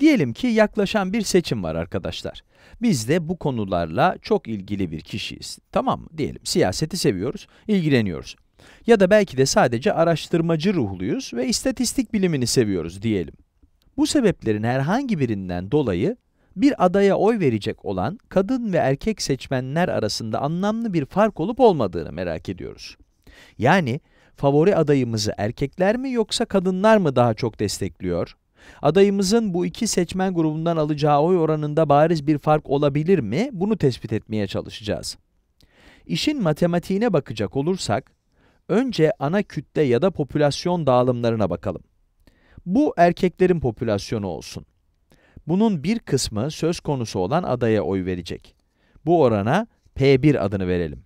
Diyelim ki yaklaşan bir seçim var arkadaşlar. Biz de bu konularla çok ilgili bir kişiyiz. Tamam mı? Diyelim siyaseti seviyoruz, ilgileniyoruz. Ya da belki de sadece araştırmacı ruhluyuz ve istatistik bilimini seviyoruz diyelim. Bu sebeplerin herhangi birinden dolayı bir adaya oy verecek olan kadın ve erkek seçmenler arasında anlamlı bir fark olup olmadığını merak ediyoruz. Yani favori adayımızı erkekler mi yoksa kadınlar mı daha çok destekliyor? Adayımızın bu iki seçmen grubundan alacağı oy oranında bariz bir fark olabilir mi? Bunu tespit etmeye çalışacağız. İşin matematiğine bakacak olursak, önce ana kütle ya da popülasyon dağılımlarına bakalım. Bu erkeklerin popülasyonu olsun. Bunun bir kısmı söz konusu olan adaya oy verecek. Bu orana P1 adını verelim.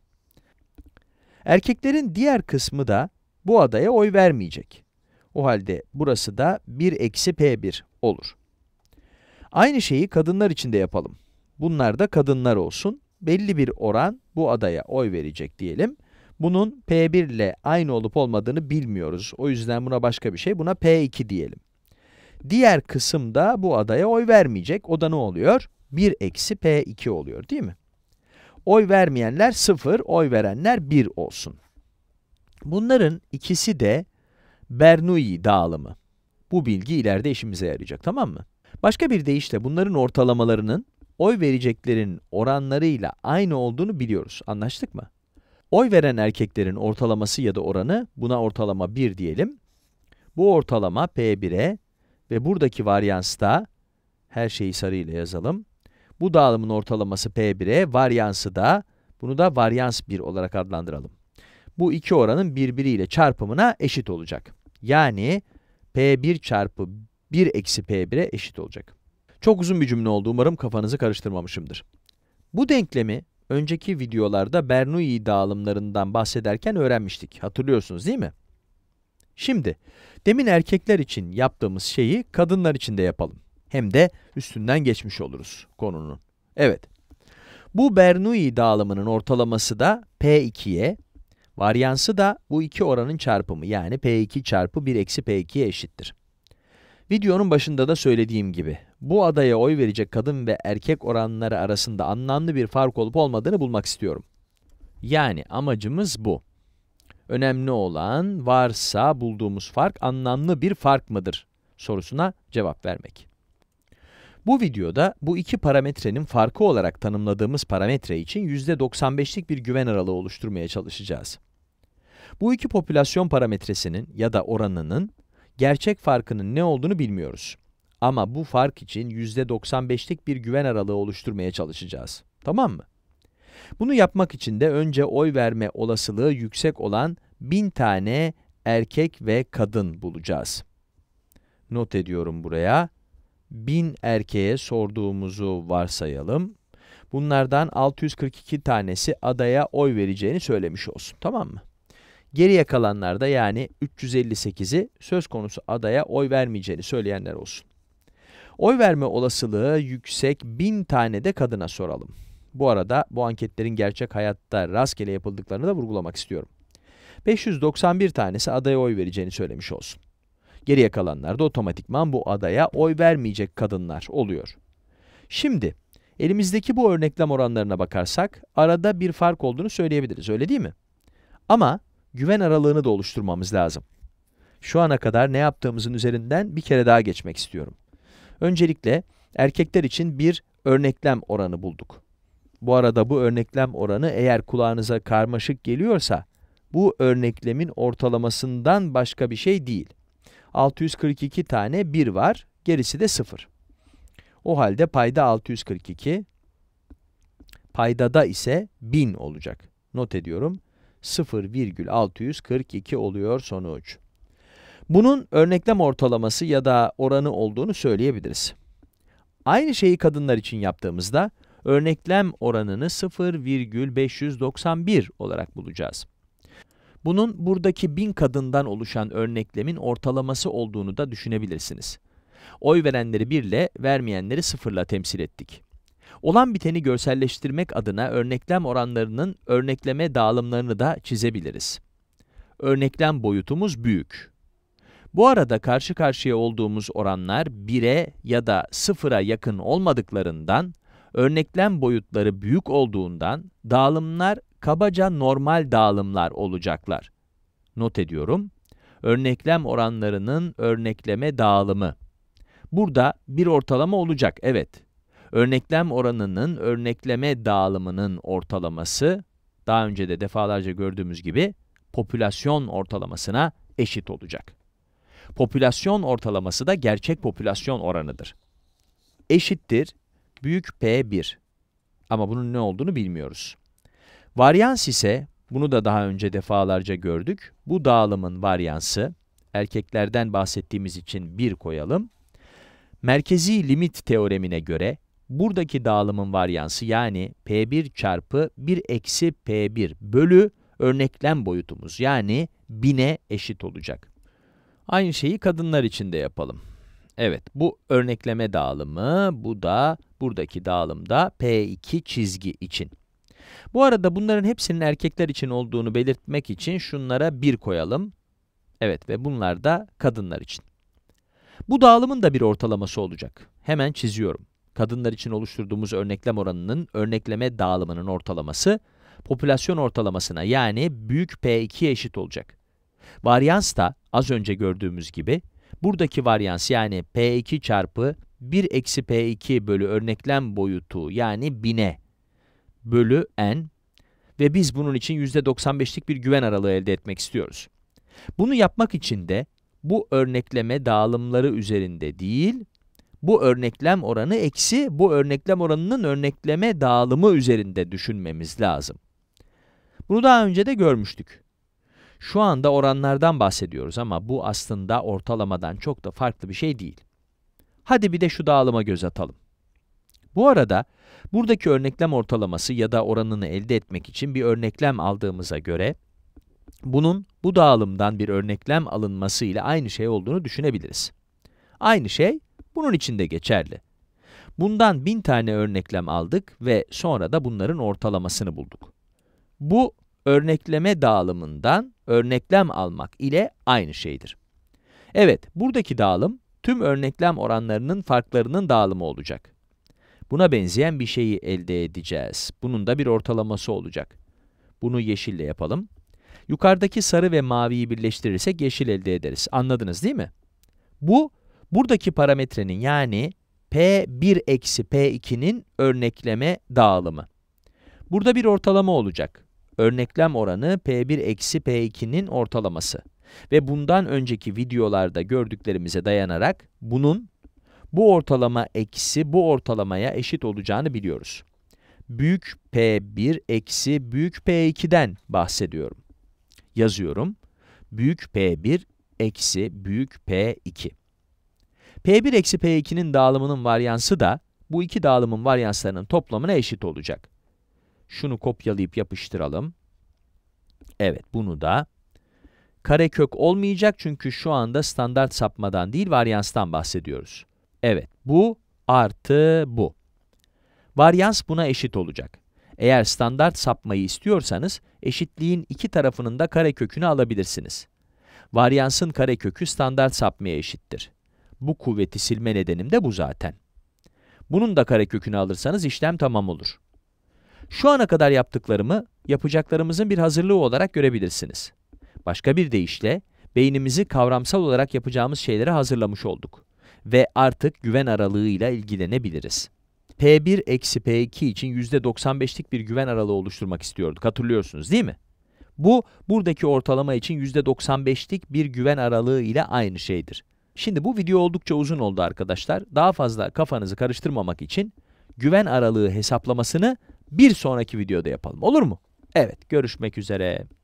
Erkeklerin diğer kısmı da bu adaya oy vermeyecek. O halde burası da 1 eksi p1 olur. Aynı şeyi kadınlar için de yapalım. Bunlar da kadınlar olsun. Belli bir oran bu adaya oy verecek diyelim. Bunun P1 ile aynı olup olmadığını bilmiyoruz. O yüzden buna başka bir şey, buna P2 diyelim. Diğer kısım da bu adaya oy vermeyecek. O da ne oluyor? 1 eksi P2 oluyor değil mi? Oy vermeyenler 0, oy verenler 1 olsun. Bunların ikisi de Bernoulli dağılımı. Bu bilgi ileride işimize yarayacak, tamam mı? Başka bir deyişle bunların ortalamalarının oy vereceklerin oranlarıyla aynı olduğunu biliyoruz. Anlaştık mı? Oy veren erkeklerin ortalaması ya da oranı, buna ortalama 1 diyelim. Bu ortalama P1'e ve buradaki varyans da, her şeyi sarıyla yazalım. Bu dağılımın ortalaması P1'e, varyansı da, bunu da varyans 1 olarak adlandıralım. Bu iki oranın birbiriyle çarpımına eşit olacak. Yani P1 çarpı 1 eksi P1'e eşit olacak. Çok uzun bir cümle oldu umarım kafanızı karıştırmamışımdır. Bu denklemi önceki videolarda Bernoulli dağılımlarından bahsederken öğrenmiştik. Hatırlıyorsunuz değil mi? Şimdi, demin erkekler için yaptığımız şeyi kadınlar için de yapalım. Hem de üstünden geçmiş oluruz konunun. Evet, bu Bernoulli dağılımının ortalaması da P2'ye Varyansı da bu iki oranın çarpımı yani p2 çarpı 1 eksi p2'ye eşittir. Videonun başında da söylediğim gibi, bu adaya oy verecek kadın ve erkek oranları arasında anlamlı bir fark olup olmadığını bulmak istiyorum. Yani amacımız bu. Önemli olan varsa bulduğumuz fark anlamlı bir fark mıdır sorusuna cevap vermek. Bu videoda bu iki parametrenin farkı olarak tanımladığımız parametre için %95'lik bir güven aralığı oluşturmaya çalışacağız. Bu iki popülasyon parametresinin ya da oranının gerçek farkının ne olduğunu bilmiyoruz. Ama bu fark için %95'lik bir güven aralığı oluşturmaya çalışacağız. Tamam mı? Bunu yapmak için de önce oy verme olasılığı yüksek olan 1000 tane erkek ve kadın bulacağız. Not ediyorum buraya. 1000 erkeğe sorduğumuzu varsayalım. Bunlardan 642 tanesi adaya oy vereceğini söylemiş olsun. Tamam mı? Geriye kalanlar da yani 358'i söz konusu adaya oy vermeyeceğini söyleyenler olsun. Oy verme olasılığı yüksek 1000 tane de kadına soralım. Bu arada bu anketlerin gerçek hayatta rastgele yapıldıklarını da vurgulamak istiyorum. 591 tanesi adaya oy vereceğini söylemiş olsun. Geriye kalanlar da otomatikman bu adaya oy vermeyecek kadınlar oluyor. Şimdi elimizdeki bu örneklem oranlarına bakarsak arada bir fark olduğunu söyleyebiliriz öyle değil mi? Ama güven aralığını da oluşturmamız lazım. Şu ana kadar ne yaptığımızın üzerinden bir kere daha geçmek istiyorum. Öncelikle erkekler için bir örneklem oranı bulduk. Bu arada bu örneklem oranı eğer kulağınıza karmaşık geliyorsa bu örneklemin ortalamasından başka bir şey değil. 642 tane 1 var. Gerisi de 0. O halde payda 642. Paydada ise 1000 olacak. Not ediyorum. 0,642 oluyor sonuç. Bunun örneklem ortalaması ya da oranı olduğunu söyleyebiliriz. Aynı şeyi kadınlar için yaptığımızda örneklem oranını 0,591 olarak bulacağız. Bunun buradaki bin kadından oluşan örneklemin ortalaması olduğunu da düşünebilirsiniz. Oy verenleri birle, vermeyenleri sıfırla temsil ettik. Olan biteni görselleştirmek adına örneklem oranlarının örnekleme dağılımlarını da çizebiliriz. Örneklem boyutumuz büyük. Bu arada karşı karşıya olduğumuz oranlar 1'e ya da 0'a yakın olmadıklarından, örneklem boyutları büyük olduğundan dağılımlar kabaca normal dağılımlar olacaklar. Not ediyorum. Örneklem oranlarının örnekleme dağılımı. Burada bir ortalama olacak, evet. Örneklem oranının örnekleme dağılımının ortalaması, daha önce de defalarca gördüğümüz gibi, popülasyon ortalamasına eşit olacak. Popülasyon ortalaması da gerçek popülasyon oranıdır. Eşittir, büyük P1. Ama bunun ne olduğunu bilmiyoruz. Varyans ise, bunu da daha önce defalarca gördük. Bu dağılımın varyansı, erkeklerden bahsettiğimiz için 1 koyalım. Merkezi limit teoremine göre, buradaki dağılımın varyansı yani P1 çarpı 1 eksi P1 bölü örneklem boyutumuz yani 1000'e eşit olacak. Aynı şeyi kadınlar için de yapalım. Evet, bu örnekleme dağılımı, bu da buradaki dağılımda P2 çizgi için. Bu arada bunların hepsinin erkekler için olduğunu belirtmek için şunlara 1 koyalım. Evet ve bunlar da kadınlar için. Bu dağılımın da bir ortalaması olacak. Hemen çiziyorum. Kadınlar için oluşturduğumuz örneklem oranının örnekleme dağılımının ortalaması popülasyon ortalamasına yani büyük P2'ye eşit olacak. Varyans da az önce gördüğümüz gibi buradaki varyans yani P2 çarpı 1 eksi P2 bölü örneklem boyutu yani 1000'e bölü n ve biz bunun için %95'lik bir güven aralığı elde etmek istiyoruz. Bunu yapmak için de bu örnekleme dağılımları üzerinde değil, bu örneklem oranı eksi bu örneklem oranının örnekleme dağılımı üzerinde düşünmemiz lazım. Bunu daha önce de görmüştük. Şu anda oranlardan bahsediyoruz ama bu aslında ortalamadan çok da farklı bir şey değil. Hadi bir de şu dağılıma göz atalım. Bu arada Buradaki örneklem ortalaması ya da oranını elde etmek için bir örneklem aldığımıza göre, bunun bu dağılımdan bir örneklem alınması ile aynı şey olduğunu düşünebiliriz. Aynı şey bunun için de geçerli. Bundan bin tane örneklem aldık ve sonra da bunların ortalamasını bulduk. Bu örnekleme dağılımından örneklem almak ile aynı şeydir. Evet, buradaki dağılım tüm örneklem oranlarının farklarının dağılımı olacak. Buna benzeyen bir şeyi elde edeceğiz. Bunun da bir ortalaması olacak. Bunu yeşille yapalım. Yukarıdaki sarı ve maviyi birleştirirsek yeşil elde ederiz. Anladınız değil mi? Bu, buradaki parametrenin yani P1 eksi P2'nin örnekleme dağılımı. Burada bir ortalama olacak. Örneklem oranı P1 eksi P2'nin ortalaması. Ve bundan önceki videolarda gördüklerimize dayanarak bunun bu ortalama eksi bu ortalamaya eşit olacağını biliyoruz. Büyük P1 eksi büyük P2'den bahsediyorum. Yazıyorum. Büyük P1 eksi büyük P2. P1 eksi P2'nin dağılımının varyansı da bu iki dağılımın varyanslarının toplamına eşit olacak. Şunu kopyalayıp yapıştıralım. Evet bunu da karekök olmayacak çünkü şu anda standart sapmadan değil varyanstan bahsediyoruz. Evet, bu artı bu. Varyans buna eşit olacak. Eğer standart sapmayı istiyorsanız, eşitliğin iki tarafının da karekökünü alabilirsiniz. Varyansın karekökü standart sapmaya eşittir. Bu kuvveti silme nedenim de bu zaten. Bunun da karekökünü alırsanız işlem tamam olur. Şu ana kadar yaptıklarımı, yapacaklarımızın bir hazırlığı olarak görebilirsiniz. Başka bir deyişle, beynimizi kavramsal olarak yapacağımız şeylere hazırlamış olduk ve artık güven aralığıyla ilgilenebiliriz. P1 eksi P2 için %95'lik bir güven aralığı oluşturmak istiyorduk. Hatırlıyorsunuz değil mi? Bu, buradaki ortalama için %95'lik bir güven aralığı ile aynı şeydir. Şimdi bu video oldukça uzun oldu arkadaşlar. Daha fazla kafanızı karıştırmamak için güven aralığı hesaplamasını bir sonraki videoda yapalım. Olur mu? Evet, görüşmek üzere.